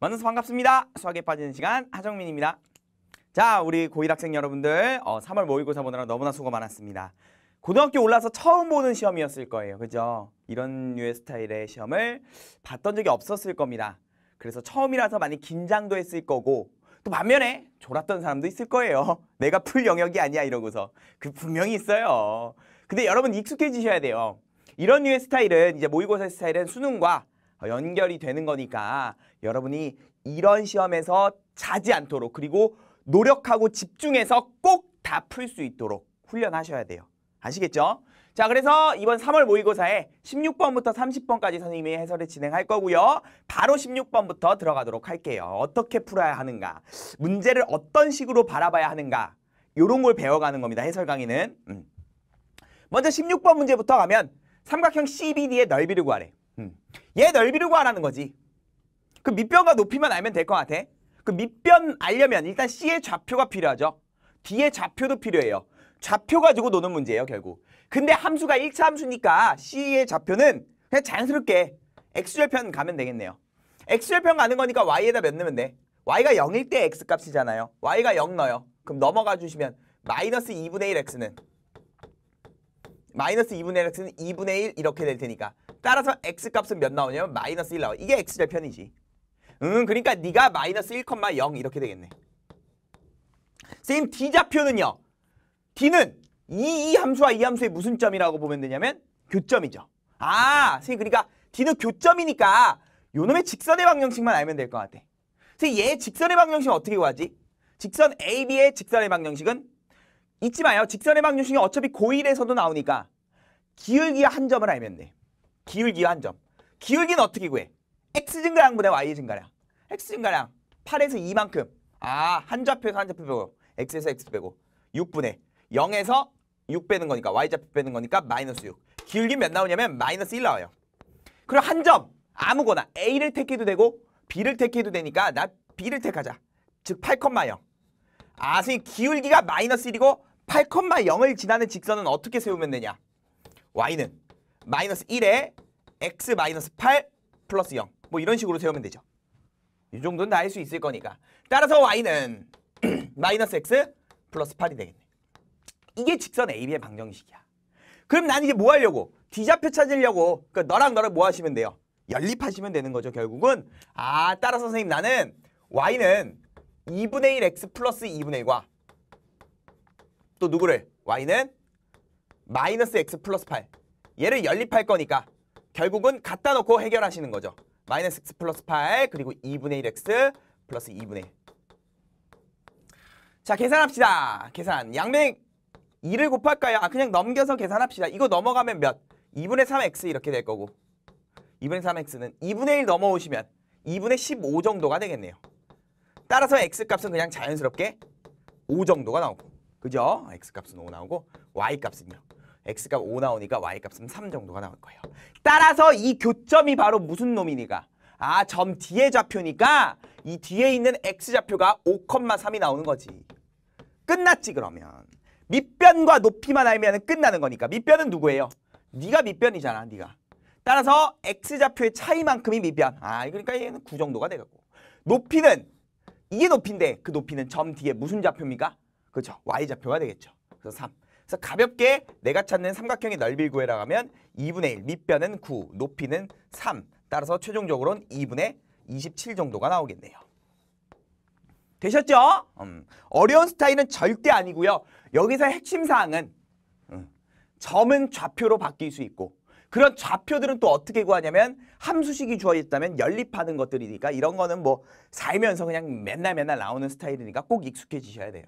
만나서 반갑습니다. 수학에 빠지는 시간 하정민입니다. 자, 우리 고1 학생 여러분들 어, 3월 모의고사 보느라 너무나 수고 많았습니다. 고등학교 올라서 처음 보는 시험이었을 거예요. 그죠? 이런 류의 스타일의 시험을 봤던 적이 없었을 겁니다. 그래서 처음이라서 많이 긴장도 했을 거고 또 반면에 졸았던 사람도 있을 거예요. 내가 풀 영역이 아니야 이러고서. 그 분명히 있어요. 근데 여러분 익숙해지셔야 돼요. 이런 류의 스타일은 이제 모의고사 스타일은 수능과 어, 연결이 되는 거니까 여러분이 이런 시험에서 자지 않도록 그리고 노력하고 집중해서 꼭 다 풀 수 있도록 훈련하셔야 돼요. 아시겠죠? 자 그래서 이번 3월 모의고사에 16번부터 30번까지 선생님이 해설을 진행할 거고요. 바로 16번부터 들어가도록 할게요. 어떻게 풀어야 하는가, 문제를 어떤 식으로 바라봐야 하는가 이런 걸 배워가는 겁니다. 해설 강의는. 음. 먼저 16번 문제부터 가면 삼각형 CBD의 넓이를 구하래. 음. 얘 넓이를 구하라는 거지. 그 밑변과 높이만 알면 될 것 같아. 그 밑변 알려면 일단 C의 좌표가 필요하죠. D의 좌표도 필요해요. 좌표 가지고 노는 문제예요, 결국. 근데 함수가 1차 함수니까 C의 좌표는 그냥 자연스럽게 X절편 가면 되겠네요. X절편 가는 거니까 Y에다 몇 넣으면 돼? Y가 0일 때 X 값이잖아요. Y가 0 넣어요. 그럼 넘어가 주시면 마이너스 2분의 1 X는 마이너스 2분의 1 X는 2분의 1 이렇게 될 테니까 따라서 x 값은 몇 나오냐면 마이너스 1 나와. 이게 x 절편이지. 음, 그러니까 네가 마이너스 1,0 이렇게 되겠네. 쌤 D좌표는요. D는 이, 이 함수와 이 함수의 무슨 점이라고 보면 되냐면 교점이죠. 아, 선생님 그러니까 D는 교점이니까 요놈의 직선의 방정식만 알면 될 것 같아. 선생님 얘 직선의 방정식은 어떻게 구하지? 직선 AB의 직선의 방정식은 잊지 마요. 직선의 방정식은 어차피 고1에서도 나오니까 기울기와 한 점을 알면 돼. 기울기와 한점. 기울기는 어떻게 구해? x 증가량분의 y 증가량. x 증가량 8에서 2만큼. 아, 한 좌표에서 한 좌표 빼고 x에서 x 빼고 6분의 0에서 6 빼는 거니까 y좌표 빼는 거니까 마이너스 6. 기울기 몇 나오냐면 마이너스 1 나와요. 그럼 한 점 아무거나 a를 택해도 되고 b를 택해도 되니까 나 b를 택하자. 즉 8,0. 아, 선생님 기울기가 마이너스 1이고 8,0을 지나는 직선은 어떻게 세우면 되냐? y는 마이너스 1에 x 마이너스 8 플러스 0. 뭐 이런 식으로 세우면 되죠. 이 정도는 다 할 수 있을 거니까. 따라서 y는 마이너스 x 플러스 8이 되겠네. 이게 직선 AB의 방정식이야. 그럼 난 이제 뭐 하려고? 뒤좌표 찾으려고. 그러니까 너랑 너랑 뭐 하시면 돼요? 연립하시면 되는 거죠, 결국은. 아, 따라서 선생님 나는 y는 2분의 1 x 플러스 2분의 1과 또 누구를? y는 마이너스 x 플러스 8 얘를 연립할 거니까 결국은 갖다 놓고 해결하시는 거죠. 마이너스 x 플러스 8 그리고 2분의 1x 플러스 2분의 1. 자 계산합시다. 계산. 양변 2를 곱할까요? 아 그냥 넘겨서 계산합시다. 이거 넘어가면 몇? 2분의 3x 이렇게 될 거고 2분의 3x는 2분의 1 넘어오시면 2분의 15 정도가 되겠네요. 따라서 x값은 그냥 자연스럽게 5 정도가 나오고 그죠? x값은 5 나오고 y값은요. x값 5 나오니까 y값은 3 정도가 나올 거예요. 따라서 이 교점이 바로 무슨 놈이니까? 아, 점 뒤에 좌표니까 이 뒤에 있는 x좌표가 5,3이 나오는 거지. 끝났지 그러면. 밑변과 높이만 알면 끝나는 거니까. 밑변은 누구예요? 네가 밑변이잖아, 네가. 따라서 x좌표의 차이만큼이 밑변. 아, 그러니까 얘는 9 정도가 돼갖고 높이는 이게 높인데그 높이는 점 뒤에 무슨 좌표입니까? 그렇죠. y좌표가 되겠죠. 그래서 3. 그래서 가볍게 내가 찾는 삼각형의 넓이를 구해라 하면 2분의 1, 밑변은 9, 높이는 3. 따라서 최종적으로는 2분의 27 정도가 나오겠네요. 되셨죠? 음. 어려운 스타일은 절대 아니고요. 여기서 핵심 사항은 음. 점은 좌표로 바뀔 수 있고 그런 좌표들은 또 어떻게 구하냐면 함수식이 주어졌다면 연립하는 것들이니까 이런 거는 뭐 살면서 그냥 맨날 맨날 나오는 스타일이니까 꼭 익숙해지셔야 돼요.